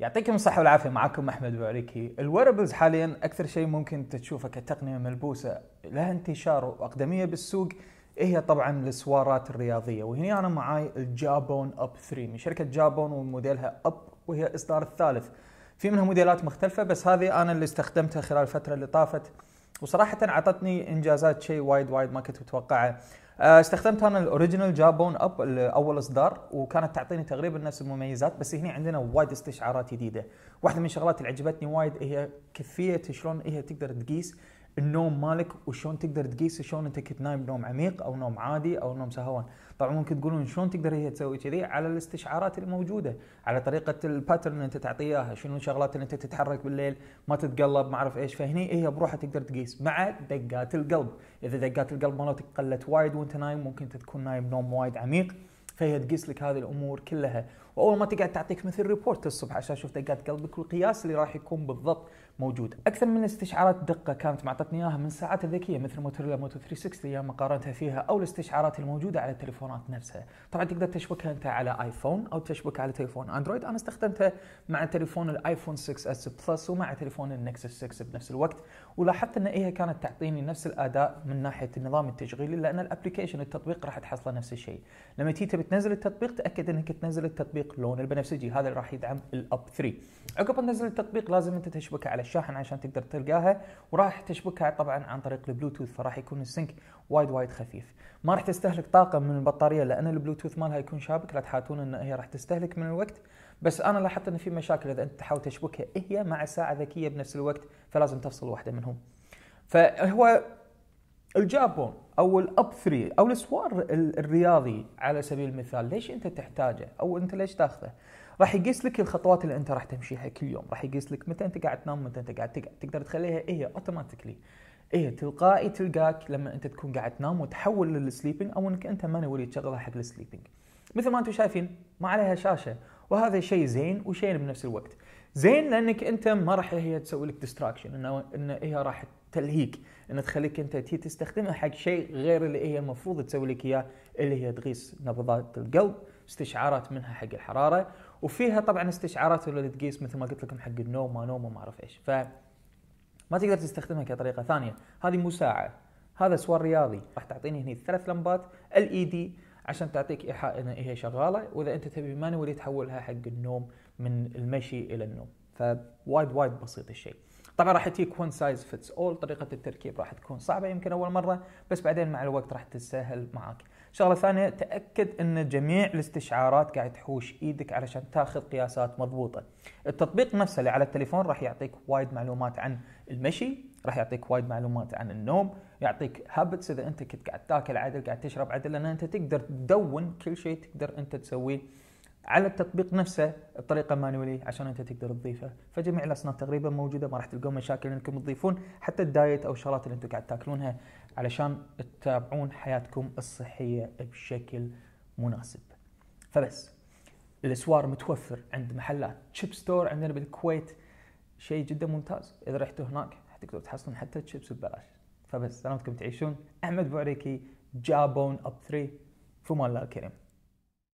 يعطيكم الصحة والعافية معكم أحمد بوريكي الوربلز حاليا أكثر شيء ممكن تشوفه كتقنية ملبوسة لها انتشار وأقدمية بالسوق هي طبعا السوارات الرياضية وهنا أنا معاي الجابون أب 3 من شركة جابون وموديلها أب وهي الإصدار الثالث في منها موديلات مختلفة بس هذه أنا اللي استخدمتها خلال الفترة اللي طافت وصراحة أعطتني إنجازات شيء وايد وايد ما كنت متوقعه آه، استخدمت انا الاوريجنال جابون اب اول اصدار وكانت تعطيني تقريبا نفس المميزات بس هنا عندنا وايد استشعارات جديده واحده من الشغلات اللي عجبتني وايد هي كيفيه شلون هي إيه تقدر تقيس النوم مالك وشلون تقدر تقيس شلون انت كنت نايم نوم عميق او نوم عادي او نوم سهوان طبعا ممكن تقولون شلون تقدر هي تسوي كذي على الاستشعارات الموجوده على طريقه الباترن اللي انت تعطيها شنو الشغلات اللي انت تتحرك بالليل ما تتقلب ما اعرف ايش فهني هي بروحها تقدر تقيس مع دقات القلب اذا دقات القلب مالتك قلت وايد وانت نايم ممكن تكون نايم نوم وايد عميق فهي تقيس لك هذه الامور كلها واول ما تقعد تعطيك مثل ريبورت الصبح عشان اشوف دقات قلبك والقياس اللي راح يكون بالضبط موجود اكثر من استشعارات دقه كانت معطتني اياها من الساعات الذكيه مثل موتوريلا موتو 360 ايام قارنتها فيها او الاستشعارات الموجوده على التليفونات نفسها طبعا تقدر تشبكها انت على ايفون او تشبكها على تليفون اندرويد انا استخدمتها مع تليفون الايفون 6 اس بلس ومع تليفون النكسس 6 بنفس الوقت ولاحظت ان هي كانت تعطيني نفس الاداء من ناحيه النظام التشغيلي لان الابلكيشن التطبيق راح تحصله نفس الشيء لما تيجي تبي تنزل التطبيق تاكد انك تنزل التطبيق تطبيق لون البنفسجي هذا اللي راح يدعم الاب 3 عقب ما تنزل التطبيق لازم انت تشبكه على الشاحن عشان تقدر تلقاها وراح تشبكها طبعا عن طريق البلوتوث فراح يكون السنك وايد وايد خفيف ما راح تستهلك طاقه من البطاريه لان البلوتوث مالها يكون شابك لا تحاتون ان هي راح تستهلك من الوقت بس انا لاحظت ان في مشاكل اذا انت تحاول تشبكها هي مع ساعه ذكيه بنفس الوقت فلازم تفصل واحده منهم فهو الجابون او الاب 3 او السوار الرياضي على سبيل المثال ليش انت تحتاجه او انت ليش تاخذه؟ راح يقيس لك الخطوات اللي انت راح تمشيها كل يوم، راح يقيس لك متى انت قاعد تنام، متى انت قاعد تقعد، تقدر تخليها هي اوتوماتيكلي. هي تلقائي تلقاك لما انت تكون قاعد تنام وتحول للسليبنج او انك انت نوري تشغلها حق السليبنج. مثل ما انتم شايفين ما عليها شاشه وهذا شيء زين وشين بنفس الوقت. زين لانك انت ما راح هي تسوي لك ديستراكشن انه ان هي راح تلهيك ان تخليك انت تي تستخدمها حق شيء غير اللي هي المفروض تسوي لك اياه اللي هي تقيس نبضات القلب استشعارات منها حق الحراره وفيها طبعا استشعارات اللي تقيس مثل ما قلت لكم حق النوم ما نوم وما اعرف ايش ف ما تقدر تستخدمها كطريقه ثانيه هذه مو ساعه هذا سوار رياضي راح تعطيني هني ثلاث لمبات ال اي دي عشان تعطيك ايحاء ان هي شغاله واذا انت تبي مانولي تحولها حق النوم من المشي الى النوم فوايد وايد بسيط الشيء طبعا راح تجيك وان سايز فيتس اول طريقه التركيب راح تكون صعبه يمكن اول مره بس بعدين مع الوقت راح تتسهل معك شغله ثانيه تاكد ان جميع الاستشعارات قاعد تحوش ايدك علشان تاخذ قياسات مضبوطه التطبيق نفسه اللي على التليفون راح يعطيك وايد معلومات عن المشي راح يعطيك وايد معلومات عن النوم يعطيك هابتس اذا انت كنت قاعد تاكل عدل قاعد تشرب عدل لان انت تقدر تدون كل شيء تقدر انت تسويه على التطبيق نفسه بطريقه مانولي عشان انت تقدر تضيفه فجميع الاصناف تقريبا موجوده ما راح تلقون مشاكل انكم تضيفون حتى الدايت او الشغلات اللي انتم قاعد تاكلونها علشان تتابعون حياتكم الصحيه بشكل مناسب فبس الاسوار متوفر عند محلات تشيب ستور عندنا بالكويت شيء جدا ممتاز اذا رحتوا هناك تقدر تحصلون حتى تشيبس ببلاش فبس سلامتكم تعيشون احمد بوعريكي جابون اب 3 في الله الكريم